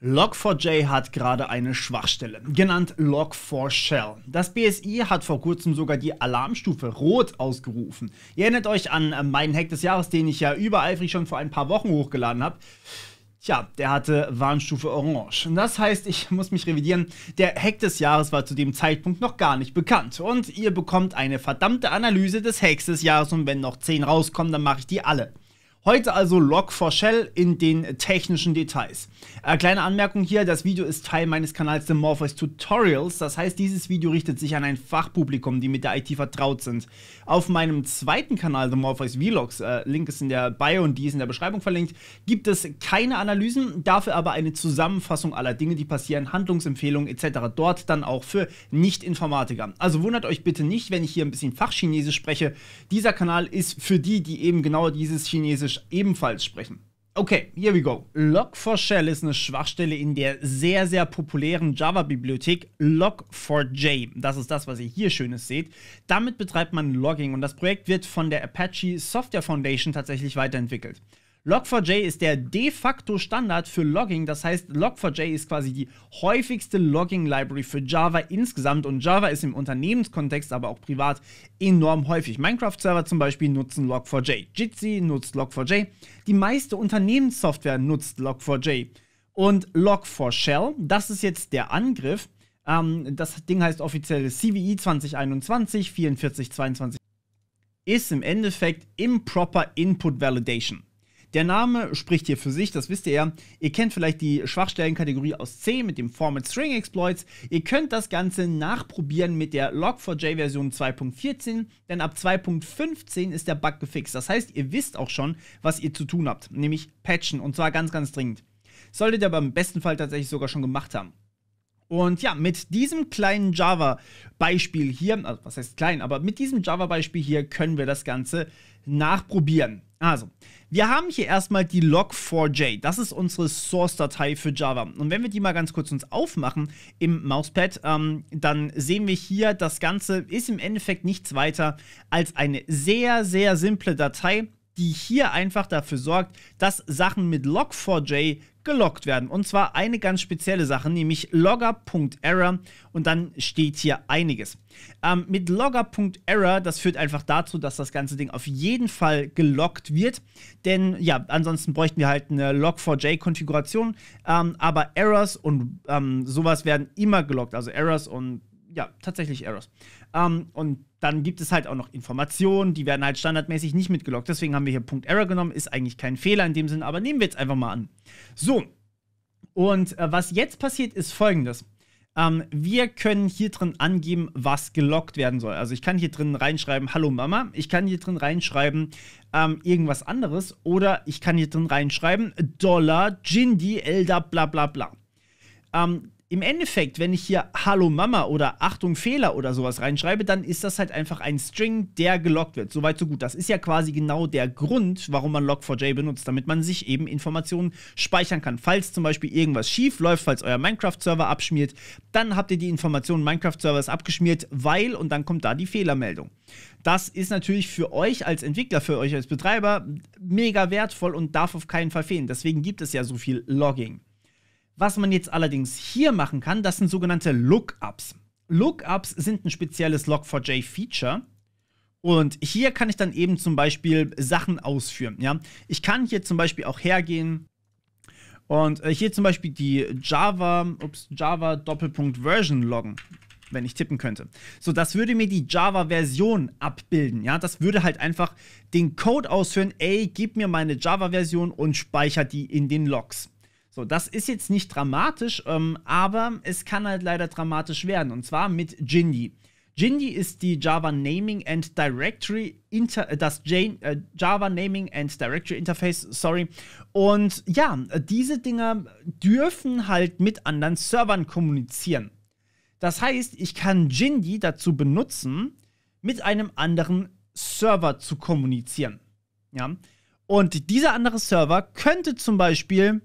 Log4j hat gerade eine Schwachstelle, genannt Log4Shell. Das BSI hat vor kurzem sogar die Alarmstufe Rot ausgerufen. Ihr erinnert euch an äh, meinen Hack des Jahres, den ich ja übereifrig schon vor ein paar Wochen hochgeladen habe. Tja, der hatte Warnstufe Orange. Das heißt, ich muss mich revidieren, der Hack des Jahres war zu dem Zeitpunkt noch gar nicht bekannt. Und ihr bekommt eine verdammte Analyse des Hacks des Jahres und wenn noch 10 rauskommen, dann mache ich die alle. Heute also Log4Shell in den technischen Details. Äh, kleine Anmerkung hier, das Video ist Teil meines Kanals The Morpheus Tutorials, das heißt dieses Video richtet sich an ein Fachpublikum, die mit der IT vertraut sind. Auf meinem zweiten Kanal The Morpheus Vlogs, äh, Link ist in der Bio und die ist in der Beschreibung verlinkt, gibt es keine Analysen, dafür aber eine Zusammenfassung aller Dinge, die passieren, Handlungsempfehlungen etc. Dort dann auch für Nicht-Informatiker. Also wundert euch bitte nicht, wenn ich hier ein bisschen Fachchinesisch spreche. Dieser Kanal ist für die, die eben genau dieses Chinesisch Englisch ebenfalls sprechen. Okay, here we go. Log4Shell ist eine Schwachstelle in der sehr, sehr populären Java-Bibliothek Log4j. Das ist das, was ihr hier Schönes seht. Damit betreibt man Logging und das Projekt wird von der Apache Software Foundation tatsächlich weiterentwickelt. Log4j ist der de facto Standard für Logging. Das heißt, Log4j ist quasi die häufigste Logging-Library für Java insgesamt. Und Java ist im Unternehmenskontext, aber auch privat enorm häufig. Minecraft-Server zum Beispiel nutzen Log4j. Jitsi nutzt Log4j. Die meiste Unternehmenssoftware nutzt Log4j. Und Log4Shell, das ist jetzt der Angriff. Ähm, das Ding heißt offiziell CVE 2021 4422. Ist im Endeffekt Improper Input Validation. Der Name spricht hier für sich, das wisst ihr ja. Ihr kennt vielleicht die Schwachstellenkategorie aus C mit dem Format String Exploits. Ihr könnt das Ganze nachprobieren mit der Log4j Version 2.14, denn ab 2.15 ist der Bug gefixt. Das heißt, ihr wisst auch schon, was ihr zu tun habt, nämlich patchen und zwar ganz, ganz dringend. Solltet ihr aber im besten Fall tatsächlich sogar schon gemacht haben. Und ja, mit diesem kleinen Java-Beispiel hier, also was heißt klein, aber mit diesem Java-Beispiel hier können wir das Ganze nachprobieren. Also, wir haben hier erstmal die log4j. Das ist unsere Source-Datei für Java. Und wenn wir die mal ganz kurz uns aufmachen im Mauspad, ähm, dann sehen wir hier, das Ganze ist im Endeffekt nichts weiter als eine sehr, sehr simple Datei, die hier einfach dafür sorgt, dass Sachen mit log4j geloggt werden. Und zwar eine ganz spezielle Sache, nämlich logger.error und dann steht hier einiges. Ähm, mit logger.error, das führt einfach dazu, dass das ganze Ding auf jeden Fall geloggt wird, denn ja, ansonsten bräuchten wir halt eine Log4j-Konfiguration, ähm, aber Errors und ähm, sowas werden immer geloggt, also Errors und ja, tatsächlich Errors. Ähm, und dann gibt es halt auch noch Informationen, die werden halt standardmäßig nicht mitgeloggt. Deswegen haben wir hier Punkt Error genommen, ist eigentlich kein Fehler in dem Sinn, aber nehmen wir jetzt einfach mal an. So, und äh, was jetzt passiert, ist folgendes. Ähm, wir können hier drin angeben, was gelockt werden soll. Also ich kann hier drin reinschreiben, hallo Mama. Ich kann hier drin reinschreiben, ähm, irgendwas anderes. Oder ich kann hier drin reinschreiben, Dollar, Gindi, Elder, bla bla bla. Ähm, im Endeffekt, wenn ich hier Hallo Mama oder Achtung Fehler oder sowas reinschreibe, dann ist das halt einfach ein String, der gelockt wird. Soweit, so gut. Das ist ja quasi genau der Grund, warum man Log4j benutzt, damit man sich eben Informationen speichern kann. Falls zum Beispiel irgendwas schief läuft, falls euer Minecraft-Server abschmiert, dann habt ihr die Informationen, Minecraft-Server ist abgeschmiert, weil und dann kommt da die Fehlermeldung. Das ist natürlich für euch als Entwickler, für euch als Betreiber mega wertvoll und darf auf keinen Fall fehlen. Deswegen gibt es ja so viel Logging. Was man jetzt allerdings hier machen kann, das sind sogenannte Lookups. Lookups sind ein spezielles Log4j-Feature. Und hier kann ich dann eben zum Beispiel Sachen ausführen. Ja? Ich kann hier zum Beispiel auch hergehen und äh, hier zum Beispiel die Java, ups, Java Doppelpunkt Version loggen wenn ich tippen könnte. So, das würde mir die Java-Version abbilden. Ja, das würde halt einfach den Code ausführen. Ey, gib mir meine Java-Version und speichert die in den Logs. So, das ist jetzt nicht dramatisch, ähm, aber es kann halt leider dramatisch werden. Und zwar mit Jindy. Jindy ist die Java Naming and Directory Inter äh, das Jane, äh, Java Naming and Directory Interface, sorry. Und ja, diese Dinger dürfen halt mit anderen Servern kommunizieren. Das heißt, ich kann Jindy dazu benutzen, mit einem anderen Server zu kommunizieren. Ja. Und dieser andere Server könnte zum Beispiel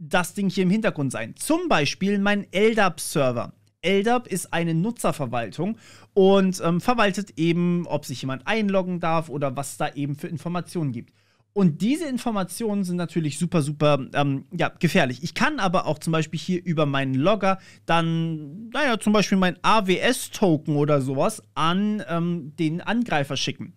das Ding hier im Hintergrund sein. Zum Beispiel mein LDAP-Server. LDAP ist eine Nutzerverwaltung und ähm, verwaltet eben, ob sich jemand einloggen darf oder was da eben für Informationen gibt. Und diese Informationen sind natürlich super, super ähm, ja, gefährlich. Ich kann aber auch zum Beispiel hier über meinen Logger dann, naja, zum Beispiel mein AWS-Token oder sowas an ähm, den Angreifer schicken.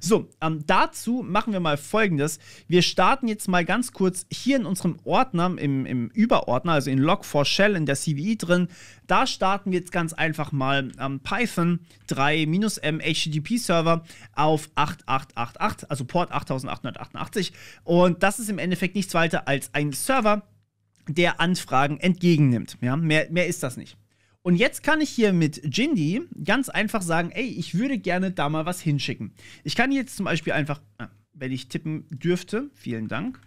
So, ähm, dazu machen wir mal folgendes. Wir starten jetzt mal ganz kurz hier in unserem Ordner, im, im Überordner, also in Log4Shell in der CVI e drin. Da starten wir jetzt ganz einfach mal ähm, Python 3-m HTTP Server auf 8888, also Port 8888. Und das ist im Endeffekt nichts weiter als ein Server, der Anfragen entgegennimmt. Ja, mehr, mehr ist das nicht. Und jetzt kann ich hier mit Jindy ganz einfach sagen, ey, ich würde gerne da mal was hinschicken. Ich kann jetzt zum Beispiel einfach, äh, wenn ich tippen dürfte, vielen Dank.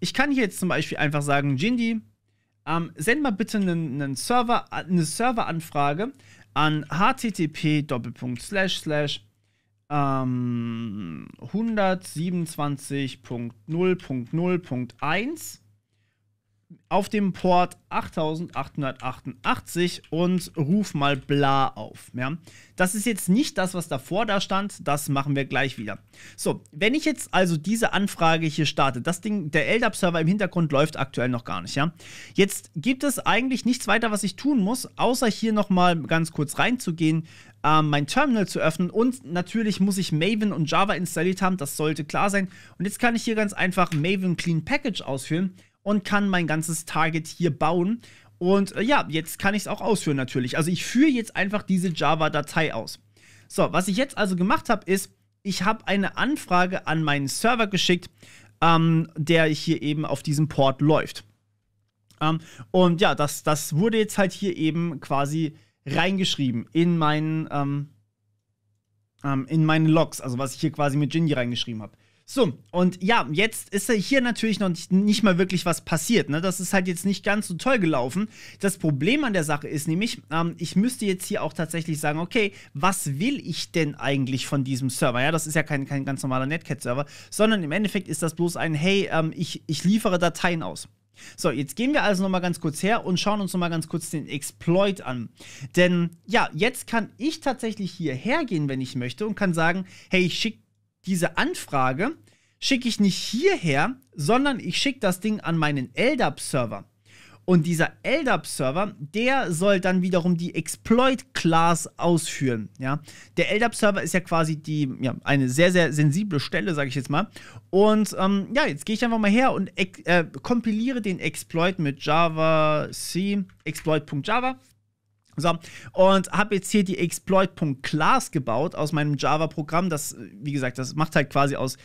Ich kann hier jetzt zum Beispiel einfach sagen, Jindy, ähm, send mal bitte einen, einen Server, eine Serveranfrage an http:// ähm, 127.0.0.1 auf dem Port 8888 und ruf mal bla auf. Ja? Das ist jetzt nicht das, was davor da stand, das machen wir gleich wieder. So, wenn ich jetzt also diese Anfrage hier starte, das Ding, der LDAP-Server im Hintergrund läuft aktuell noch gar nicht. Ja? Jetzt gibt es eigentlich nichts weiter, was ich tun muss, außer hier nochmal ganz kurz reinzugehen, äh, mein Terminal zu öffnen und natürlich muss ich Maven und Java installiert haben, das sollte klar sein. Und jetzt kann ich hier ganz einfach Maven Clean Package ausführen und kann mein ganzes Target hier bauen. Und äh, ja, jetzt kann ich es auch ausführen natürlich. Also ich führe jetzt einfach diese Java-Datei aus. So, was ich jetzt also gemacht habe, ist, ich habe eine Anfrage an meinen Server geschickt, ähm, der hier eben auf diesem Port läuft. Ähm, und ja, das, das wurde jetzt halt hier eben quasi reingeschrieben in meinen, ähm, ähm in meinen Logs, also was ich hier quasi mit Ginny reingeschrieben habe. So, und ja, jetzt ist hier natürlich noch nicht, nicht mal wirklich was passiert. Ne? Das ist halt jetzt nicht ganz so toll gelaufen. Das Problem an der Sache ist nämlich, ähm, ich müsste jetzt hier auch tatsächlich sagen, okay, was will ich denn eigentlich von diesem Server? Ja, das ist ja kein, kein ganz normaler Netcat-Server, sondern im Endeffekt ist das bloß ein, hey, ähm, ich, ich liefere Dateien aus. So, jetzt gehen wir also nochmal ganz kurz her und schauen uns nochmal ganz kurz den Exploit an. Denn ja, jetzt kann ich tatsächlich hierher gehen, wenn ich möchte und kann sagen, hey, ich schicke diese Anfrage schicke ich nicht hierher, sondern ich schicke das Ding an meinen LDAP-Server. Und dieser LDAP-Server, der soll dann wiederum die Exploit-Class ausführen. Ja? Der LDAP-Server ist ja quasi die, ja, eine sehr, sehr sensible Stelle, sage ich jetzt mal. Und ähm, ja, jetzt gehe ich einfach mal her und äh, kompiliere den Exploit mit Java C, exploit.java so, und habe jetzt hier die exploit.class gebaut aus meinem Java-Programm. Das, wie gesagt, das macht halt quasi aus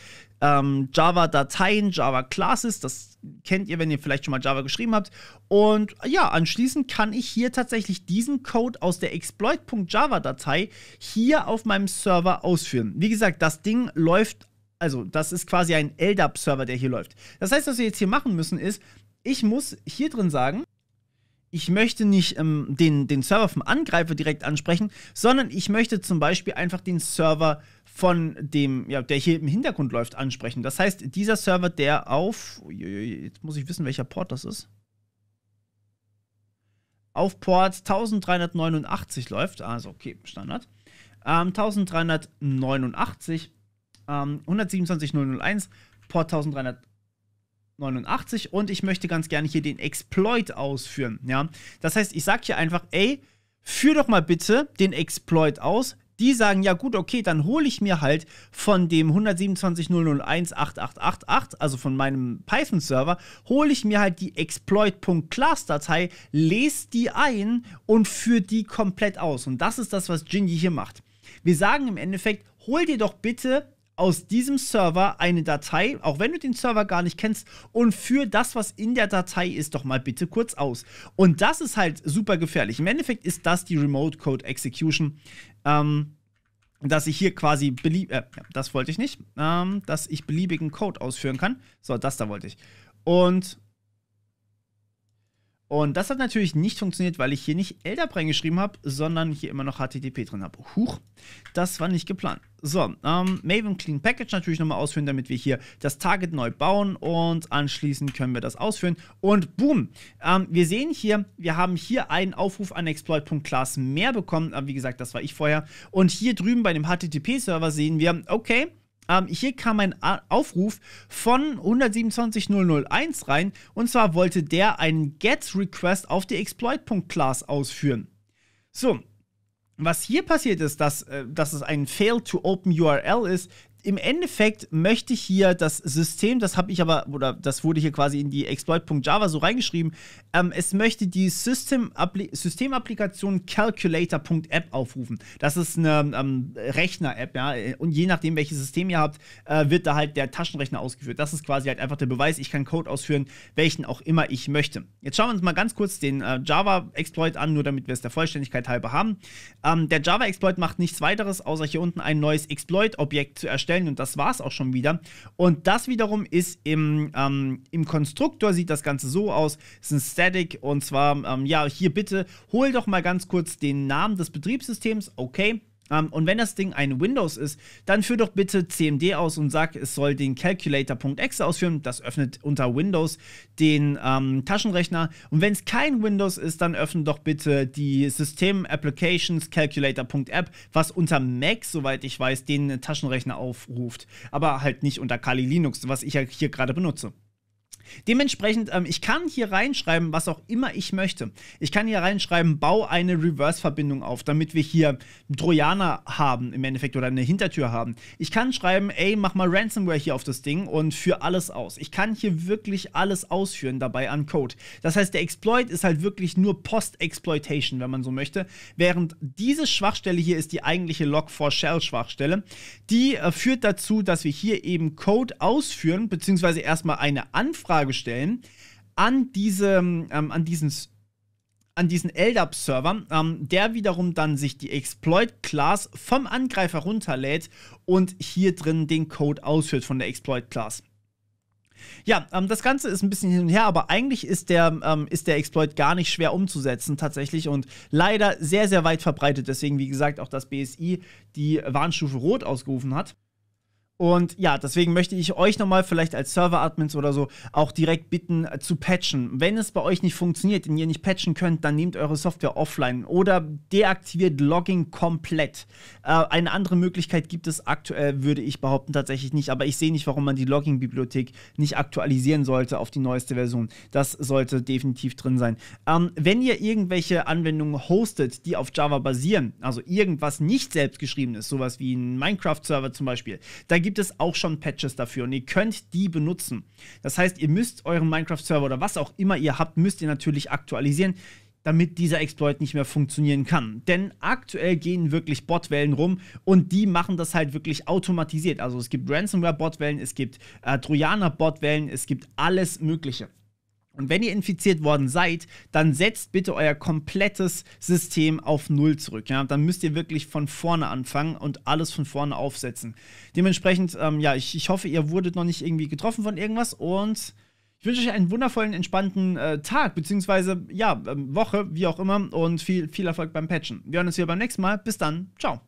ähm, Java-Dateien, Java-Classes. Das kennt ihr, wenn ihr vielleicht schon mal Java geschrieben habt. Und ja, anschließend kann ich hier tatsächlich diesen Code aus der exploit.java-Datei hier auf meinem Server ausführen. Wie gesagt, das Ding läuft, also das ist quasi ein LDAP-Server, der hier läuft. Das heißt, was wir jetzt hier machen müssen, ist, ich muss hier drin sagen, ich möchte nicht ähm, den, den Server vom Angreifer direkt ansprechen, sondern ich möchte zum Beispiel einfach den Server von dem, ja, der hier im Hintergrund läuft, ansprechen. Das heißt, dieser Server, der auf, jetzt muss ich wissen, welcher Port das ist, auf Port 1389 läuft, also okay, Standard, ähm, 1389, ähm, 127.001, Port 1389, 89 und ich möchte ganz gerne hier den Exploit ausführen. Ja? Das heißt, ich sage hier einfach, ey, führ doch mal bitte den Exploit aus. Die sagen, ja gut, okay, dann hole ich mir halt von dem 127.001.8888, also von meinem Python-Server, hole ich mir halt die exploit.class-Datei, lese die ein und führe die komplett aus. Und das ist das, was Gingy hier macht. Wir sagen im Endeffekt, hol dir doch bitte aus diesem Server eine Datei, auch wenn du den Server gar nicht kennst, und für das, was in der Datei ist, doch mal bitte kurz aus. Und das ist halt super gefährlich. Im Endeffekt ist das die Remote Code Execution. Ähm, dass ich hier quasi belieb äh, das wollte ich nicht, ähm, dass ich beliebigen Code ausführen kann. So, das da wollte ich. Und und das hat natürlich nicht funktioniert, weil ich hier nicht LDAP reingeschrieben habe, sondern hier immer noch HTTP drin habe. Huch, das war nicht geplant. So, ähm, Maven Clean Package natürlich nochmal ausführen, damit wir hier das Target neu bauen und anschließend können wir das ausführen. Und boom, ähm, wir sehen hier, wir haben hier einen Aufruf an exploit.class mehr bekommen, aber äh, wie gesagt, das war ich vorher. Und hier drüben bei dem HTTP-Server sehen wir, okay, ähm, hier kam ein Aufruf von 127.001 rein und zwar wollte der einen GET-Request auf die Exploit.class ausführen. So, was hier passiert ist, dass, äh, dass es ein Fail to Open URL ist, im Endeffekt möchte ich hier das System, das habe ich aber, oder das wurde hier quasi in die exploit.java so reingeschrieben, ähm, es möchte die Systemapplikation Calculator.app aufrufen. Das ist eine ähm, Rechner-App, ja, und je nachdem, welches System ihr habt, äh, wird da halt der Taschenrechner ausgeführt. Das ist quasi halt einfach der Beweis, ich kann Code ausführen, welchen auch immer ich möchte. Jetzt schauen wir uns mal ganz kurz den äh, Java-Exploit an, nur damit wir es der Vollständigkeit halber haben. Ähm, der Java-Exploit macht nichts weiteres, außer hier unten ein neues Exploit-Objekt zu erstellen erstellen und das war es auch schon wieder. Und das wiederum ist im, ähm, im Konstruktor, sieht das Ganze so aus, ist ein Static und zwar, ähm, ja, hier bitte, hol doch mal ganz kurz den Namen des Betriebssystems, okay, um, ähm, und wenn das Ding ein Windows ist, dann führ doch bitte CMD aus und sag, es soll den Calculator.exe ausführen. Das öffnet unter Windows den ähm, Taschenrechner. Und wenn es kein Windows ist, dann öffne doch bitte die System Applications Calculator.app, was unter Mac, soweit ich weiß, den Taschenrechner aufruft. Aber halt nicht unter Kali Linux, was ich ja hier gerade benutze. Dementsprechend, ähm, ich kann hier reinschreiben, was auch immer ich möchte. Ich kann hier reinschreiben, bau eine Reverse-Verbindung auf, damit wir hier Trojaner haben im Endeffekt oder eine Hintertür haben. Ich kann schreiben, ey, mach mal Ransomware hier auf das Ding und führe alles aus. Ich kann hier wirklich alles ausführen dabei an Code. Das heißt, der Exploit ist halt wirklich nur Post-Exploitation, wenn man so möchte. Während diese Schwachstelle hier ist die eigentliche Log4Shell-Schwachstelle. Die äh, führt dazu, dass wir hier eben Code ausführen, beziehungsweise erstmal eine Anfrage Anfrage stellen an, diese, ähm, an diesen an diesen LDAP-Server, ähm, der wiederum dann sich die Exploit-Class vom Angreifer runterlädt und hier drin den Code ausführt von der Exploit-Class. Ja, ähm, das Ganze ist ein bisschen hin und her, aber eigentlich ist der, ähm, ist der Exploit gar nicht schwer umzusetzen tatsächlich und leider sehr, sehr weit verbreitet. Deswegen, wie gesagt, auch das BSI die Warnstufe Rot ausgerufen hat. Und ja, deswegen möchte ich euch nochmal vielleicht als Server-Admins oder so auch direkt bitten äh, zu patchen. Wenn es bei euch nicht funktioniert und ihr nicht patchen könnt, dann nehmt eure Software offline oder deaktiviert Logging komplett. Äh, eine andere Möglichkeit gibt es aktuell, würde ich behaupten, tatsächlich nicht. Aber ich sehe nicht, warum man die Logging-Bibliothek nicht aktualisieren sollte auf die neueste Version. Das sollte definitiv drin sein. Ähm, wenn ihr irgendwelche Anwendungen hostet, die auf Java basieren, also irgendwas nicht selbst geschrieben ist, sowas wie ein Minecraft-Server zum Beispiel, da gibt es auch schon Patches dafür und ihr könnt die benutzen. Das heißt, ihr müsst euren Minecraft-Server oder was auch immer ihr habt, müsst ihr natürlich aktualisieren, damit dieser Exploit nicht mehr funktionieren kann. Denn aktuell gehen wirklich Botwellen rum und die machen das halt wirklich automatisiert. Also es gibt Ransomware-Botwellen, es gibt äh, Trojaner-Botwellen, es gibt alles Mögliche. Und wenn ihr infiziert worden seid, dann setzt bitte euer komplettes System auf Null zurück. Ja? Dann müsst ihr wirklich von vorne anfangen und alles von vorne aufsetzen. Dementsprechend, ähm, ja, ich, ich hoffe, ihr wurdet noch nicht irgendwie getroffen von irgendwas und ich wünsche euch einen wundervollen, entspannten äh, Tag, beziehungsweise, ja, ähm, Woche, wie auch immer und viel, viel Erfolg beim Patchen. Wir hören uns wieder beim nächsten Mal. Bis dann. Ciao.